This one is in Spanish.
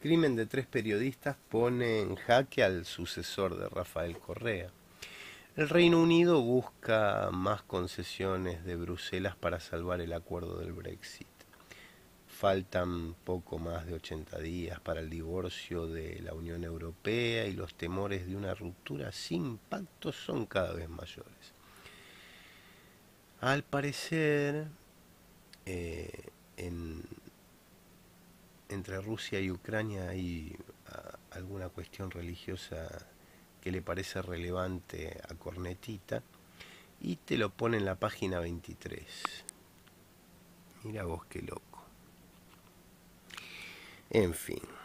Crimen de tres periodistas pone en jaque al sucesor de Rafael Correa. El Reino Unido busca más concesiones de Bruselas para salvar el acuerdo del Brexit. Faltan poco más de 80 días para el divorcio de la Unión Europea y los temores de una ruptura sin pacto son cada vez mayores. Al parecer, eh, entre Rusia y Ucrania hay ah, alguna cuestión religiosa que le parece relevante a Cornetita y te lo pone en la página 23. Mira vos qué loco. En fin.